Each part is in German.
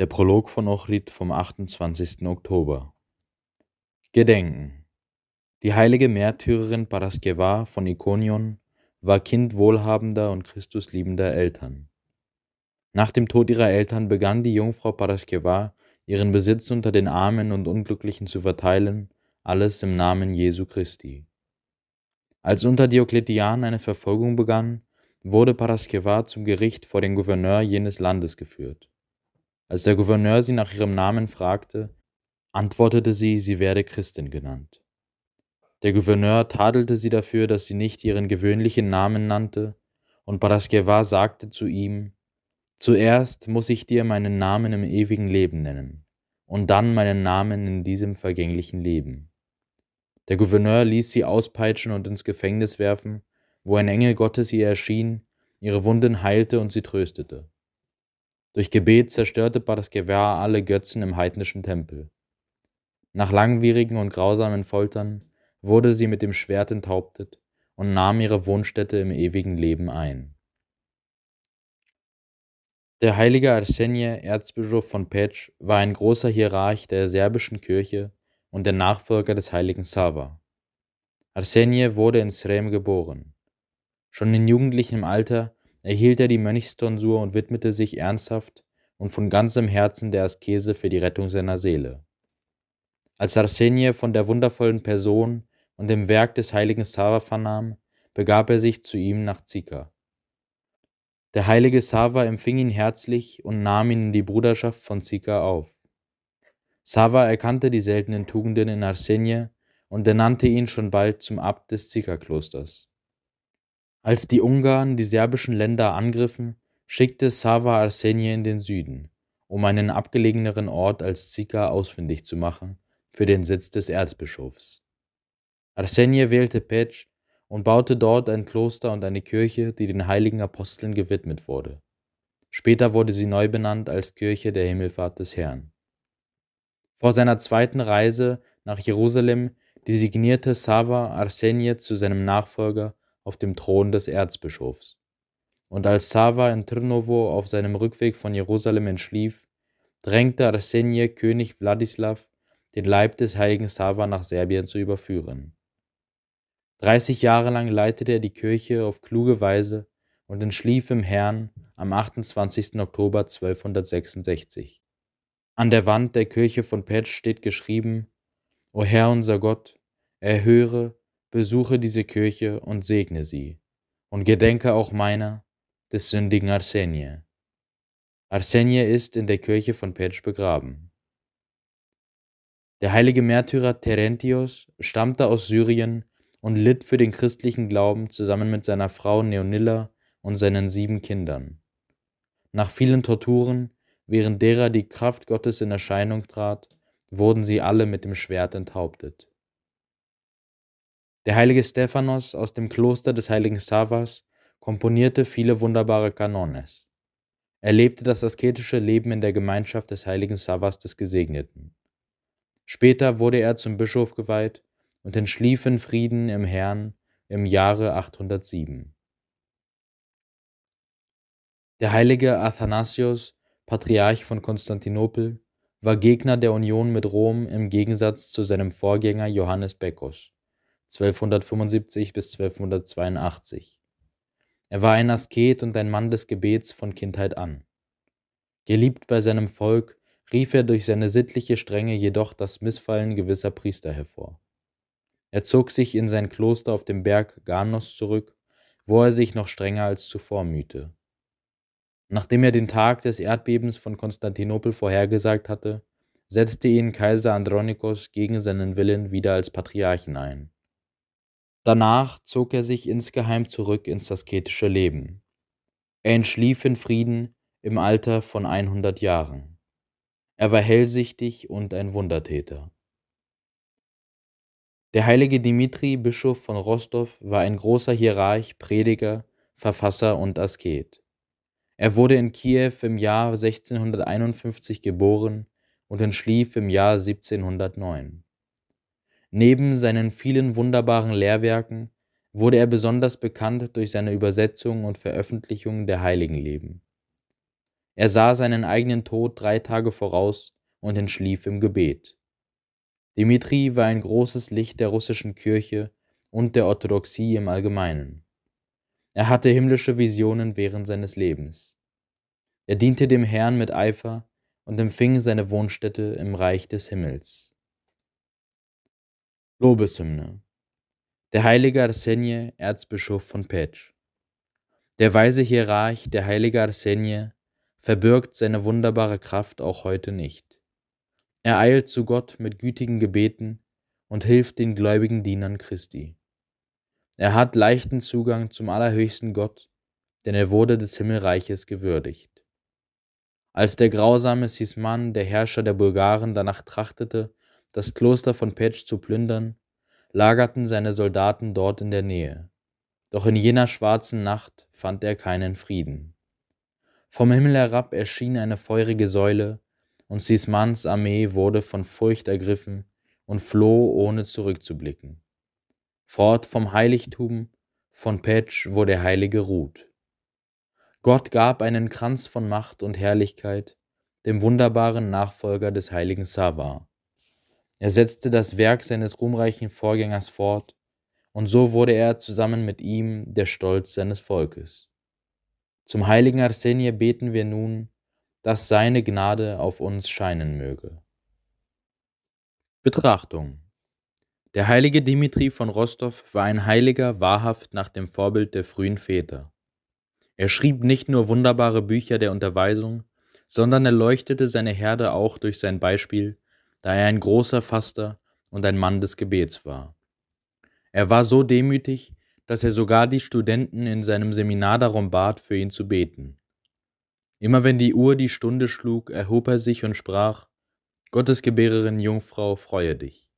Der Prolog von Ochrid vom 28. Oktober. Gedenken. Die heilige Märtyrerin Paraskeva von Ikonion war Kind wohlhabender und christusliebender Eltern. Nach dem Tod ihrer Eltern begann die Jungfrau Paraskeva, ihren Besitz unter den Armen und Unglücklichen zu verteilen, alles im Namen Jesu Christi. Als unter Diokletian eine Verfolgung begann, wurde Paraskeva zum Gericht vor den Gouverneur jenes Landes geführt. Als der Gouverneur sie nach ihrem Namen fragte, antwortete sie, sie werde Christin genannt. Der Gouverneur tadelte sie dafür, dass sie nicht ihren gewöhnlichen Namen nannte, und Paraskeva sagte zu ihm, Zuerst muss ich dir meinen Namen im ewigen Leben nennen, und dann meinen Namen in diesem vergänglichen Leben. Der Gouverneur ließ sie auspeitschen und ins Gefängnis werfen, wo ein Engel Gottes ihr erschien, ihre Wunden heilte und sie tröstete. Durch Gebet zerstörte Badaskewa alle Götzen im heidnischen Tempel. Nach langwierigen und grausamen Foltern wurde sie mit dem Schwert enthauptet und nahm ihre Wohnstätte im ewigen Leben ein. Der heilige Arsenje, Erzbischof von Petsch, war ein großer Hierarch der serbischen Kirche und der Nachfolger des heiligen Sava. Arsenje wurde in Srem geboren. Schon in jugendlichem Alter erhielt er die Mönchstonsur und widmete sich ernsthaft und von ganzem Herzen der Askese für die Rettung seiner Seele. Als Arsenie von der wundervollen Person und dem Werk des heiligen Sava vernahm, begab er sich zu ihm nach Zika. Der heilige Sava empfing ihn herzlich und nahm ihn in die Bruderschaft von Zika auf. Sava erkannte die seltenen Tugenden in Arsenie und ernannte ihn schon bald zum Abt des Zika-Klosters. Als die Ungarn die serbischen Länder angriffen, schickte Sava Arsenije in den Süden, um einen abgelegeneren Ort als Zika ausfindig zu machen für den Sitz des Erzbischofs. Arsenije wählte Pec und baute dort ein Kloster und eine Kirche, die den heiligen Aposteln gewidmet wurde. Später wurde sie neu benannt als Kirche der Himmelfahrt des Herrn. Vor seiner zweiten Reise nach Jerusalem designierte Sava Arsenije zu seinem Nachfolger auf dem Thron des Erzbischofs. Und als Sava in Trnovo auf seinem Rückweg von Jerusalem entschlief, drängte Arsenje König Wladislav, den Leib des heiligen Sava nach Serbien zu überführen. Dreißig Jahre lang leitete er die Kirche auf kluge Weise und entschlief im Herrn am 28. Oktober 1266. An der Wand der Kirche von Petsch steht geschrieben: O Herr unser Gott, erhöre besuche diese Kirche und segne sie, und gedenke auch meiner, des sündigen Arsenie. Arsenie ist in der Kirche von Petsch begraben. Der heilige Märtyrer Terentius stammte aus Syrien und litt für den christlichen Glauben zusammen mit seiner Frau Neonilla und seinen sieben Kindern. Nach vielen Torturen, während derer die Kraft Gottes in Erscheinung trat, wurden sie alle mit dem Schwert enthauptet. Der heilige Stephanos aus dem Kloster des heiligen Savas komponierte viele wunderbare Kanones. Er lebte das asketische Leben in der Gemeinschaft des heiligen Savas des Gesegneten. Später wurde er zum Bischof geweiht und entschlief in Frieden im Herrn im Jahre 807. Der heilige Athanasius, Patriarch von Konstantinopel, war Gegner der Union mit Rom im Gegensatz zu seinem Vorgänger Johannes Beccos. 1275 bis 1282. Er war ein Asket und ein Mann des Gebets von Kindheit an. Geliebt bei seinem Volk, rief er durch seine sittliche Strenge jedoch das Missfallen gewisser Priester hervor. Er zog sich in sein Kloster auf dem Berg Garnos zurück, wo er sich noch strenger als zuvor mühte. Nachdem er den Tag des Erdbebens von Konstantinopel vorhergesagt hatte, setzte ihn Kaiser Andronikos gegen seinen Willen wieder als Patriarchen ein. Danach zog er sich insgeheim zurück ins asketische Leben. Er entschlief in Frieden im Alter von 100 Jahren. Er war hellsichtig und ein Wundertäter. Der heilige Dimitri, Bischof von Rostov, war ein großer Hierarch, Prediger, Verfasser und Asket. Er wurde in Kiew im Jahr 1651 geboren und entschlief im Jahr 1709. Neben seinen vielen wunderbaren Lehrwerken wurde er besonders bekannt durch seine Übersetzungen und Veröffentlichungen der Heiligenleben. Er sah seinen eigenen Tod drei Tage voraus und entschlief im Gebet. Dimitri war ein großes Licht der russischen Kirche und der Orthodoxie im Allgemeinen. Er hatte himmlische Visionen während seines Lebens. Er diente dem Herrn mit Eifer und empfing seine Wohnstätte im Reich des Himmels. Lobeshymne. Der heilige Arsenie, Erzbischof von Petsch. Der weise Hierarch, der heilige Arsenie, verbirgt seine wunderbare Kraft auch heute nicht. Er eilt zu Gott mit gütigen Gebeten und hilft den gläubigen Dienern Christi. Er hat leichten Zugang zum allerhöchsten Gott, denn er wurde des Himmelreiches gewürdigt. Als der grausame Sisman, der Herrscher der Bulgaren, danach trachtete, das Kloster von Petsch zu plündern, lagerten seine Soldaten dort in der Nähe. Doch in jener schwarzen Nacht fand er keinen Frieden. Vom Himmel herab erschien eine feurige Säule, und Sismans Armee wurde von Furcht ergriffen und floh, ohne zurückzublicken. Fort vom Heiligtum, von Petsch, wo der Heilige ruht. Gott gab einen Kranz von Macht und Herrlichkeit dem wunderbaren Nachfolger des heiligen Sava, er setzte das Werk seines ruhmreichen Vorgängers fort, und so wurde er zusammen mit ihm der Stolz seines Volkes. Zum heiligen Arsenie beten wir nun, dass seine Gnade auf uns scheinen möge. Betrachtung Der heilige Dimitri von Rostov war ein Heiliger wahrhaft nach dem Vorbild der frühen Väter. Er schrieb nicht nur wunderbare Bücher der Unterweisung, sondern er leuchtete seine Herde auch durch sein Beispiel da er ein großer Faster und ein Mann des Gebets war. Er war so demütig, dass er sogar die Studenten in seinem Seminar darum bat, für ihn zu beten. Immer wenn die Uhr die Stunde schlug, erhob er sich und sprach, Gottesgebärerin Jungfrau, freue dich.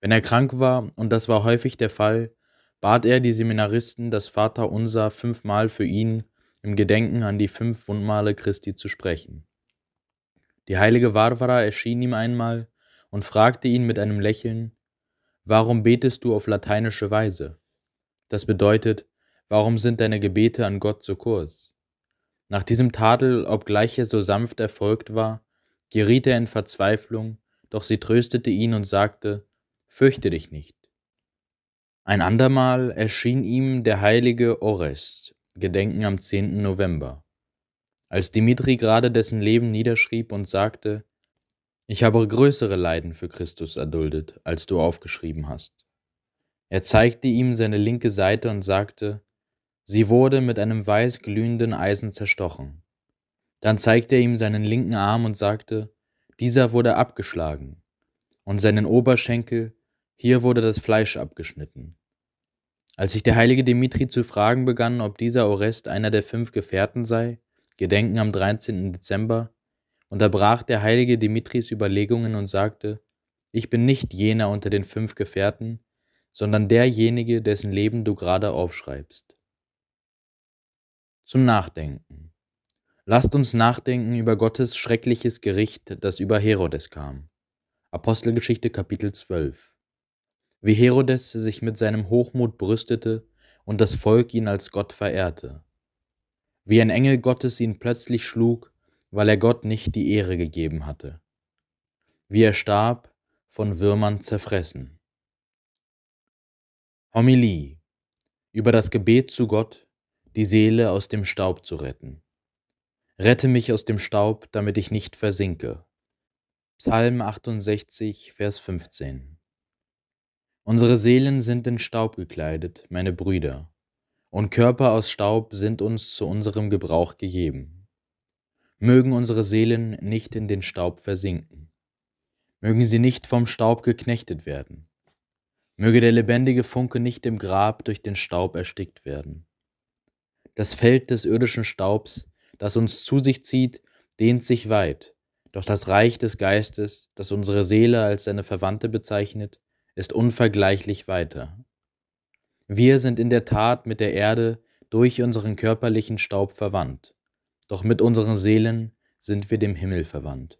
Wenn er krank war, und das war häufig der Fall, bat er die Seminaristen, das Vaterunser fünfmal für ihn im Gedenken an die fünf Wundmale Christi zu sprechen. Die heilige Varvara erschien ihm einmal und fragte ihn mit einem Lächeln, Warum betest du auf lateinische Weise? Das bedeutet, warum sind deine Gebete an Gott so kurz? Nach diesem Tadel, obgleich er so sanft erfolgt war, geriet er in Verzweiflung, doch sie tröstete ihn und sagte, Fürchte dich nicht. Ein andermal erschien ihm der heilige Orest, Gedenken am 10. November als Dimitri gerade dessen Leben niederschrieb und sagte, ich habe größere Leiden für Christus erduldet, als du aufgeschrieben hast. Er zeigte ihm seine linke Seite und sagte, sie wurde mit einem weiß glühenden Eisen zerstochen. Dann zeigte er ihm seinen linken Arm und sagte, dieser wurde abgeschlagen, und seinen Oberschenkel, hier wurde das Fleisch abgeschnitten. Als sich der heilige Dimitri zu fragen begann, ob dieser Orest einer der fünf Gefährten sei, Gedenken am 13. Dezember, unterbrach der heilige Dimitris Überlegungen und sagte, ich bin nicht jener unter den fünf Gefährten, sondern derjenige, dessen Leben du gerade aufschreibst. Zum Nachdenken. Lasst uns nachdenken über Gottes schreckliches Gericht, das über Herodes kam. Apostelgeschichte Kapitel 12. Wie Herodes sich mit seinem Hochmut brüstete und das Volk ihn als Gott verehrte wie ein Engel Gottes ihn plötzlich schlug, weil er Gott nicht die Ehre gegeben hatte, wie er starb, von Würmern zerfressen. Homilie über das Gebet zu Gott, die Seele aus dem Staub zu retten. Rette mich aus dem Staub, damit ich nicht versinke. Psalm 68, Vers 15. Unsere Seelen sind in Staub gekleidet, meine Brüder und Körper aus Staub sind uns zu unserem Gebrauch gegeben. Mögen unsere Seelen nicht in den Staub versinken. Mögen sie nicht vom Staub geknechtet werden. Möge der lebendige Funke nicht im Grab durch den Staub erstickt werden. Das Feld des irdischen Staubs, das uns zu sich zieht, dehnt sich weit, doch das Reich des Geistes, das unsere Seele als seine Verwandte bezeichnet, ist unvergleichlich weiter. Wir sind in der Tat mit der Erde durch unseren körperlichen Staub verwandt, doch mit unseren Seelen sind wir dem Himmel verwandt.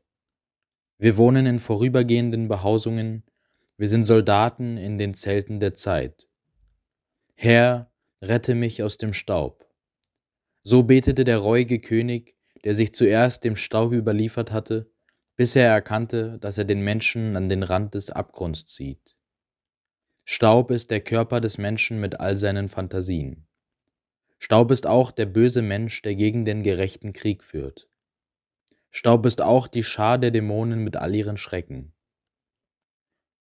Wir wohnen in vorübergehenden Behausungen, wir sind Soldaten in den Zelten der Zeit. Herr, rette mich aus dem Staub. So betete der reuige König, der sich zuerst dem Staub überliefert hatte, bis er erkannte, dass er den Menschen an den Rand des Abgrunds zieht. Staub ist der Körper des Menschen mit all seinen Phantasien. Staub ist auch der böse Mensch, der gegen den Gerechten Krieg führt. Staub ist auch die Schar der Dämonen mit all ihren Schrecken.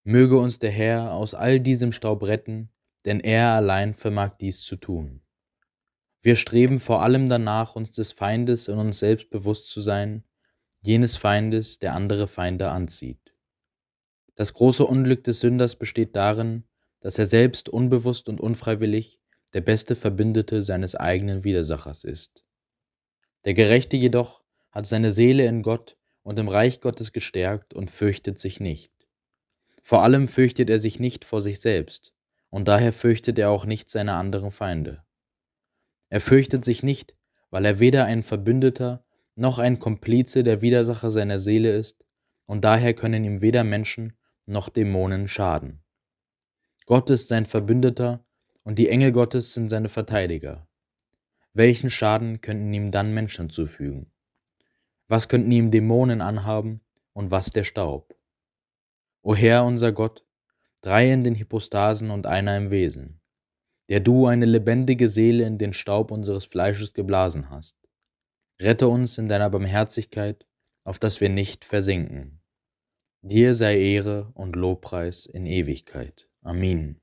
Möge uns der Herr aus all diesem Staub retten, denn er allein vermag dies zu tun. Wir streben vor allem danach, uns des Feindes und uns selbst bewusst zu sein, jenes Feindes, der andere Feinde anzieht. Das große Unglück des Sünders besteht darin, dass er selbst unbewusst und unfreiwillig der beste Verbündete seines eigenen Widersachers ist. Der Gerechte jedoch hat seine Seele in Gott und im Reich Gottes gestärkt und fürchtet sich nicht. Vor allem fürchtet er sich nicht vor sich selbst, und daher fürchtet er auch nicht seine anderen Feinde. Er fürchtet sich nicht, weil er weder ein Verbündeter noch ein Komplize der Widersacher seiner Seele ist, und daher können ihm weder Menschen noch Dämonen schaden. Gott ist sein Verbündeter und die Engel Gottes sind seine Verteidiger. Welchen Schaden könnten ihm dann Menschen zufügen? Was könnten ihm Dämonen anhaben und was der Staub? O Herr unser Gott, drei in den Hypostasen und einer im Wesen, der du eine lebendige Seele in den Staub unseres Fleisches geblasen hast. Rette uns in deiner Barmherzigkeit, auf dass wir nicht versinken. Dir sei Ehre und Lobpreis in Ewigkeit. Amin.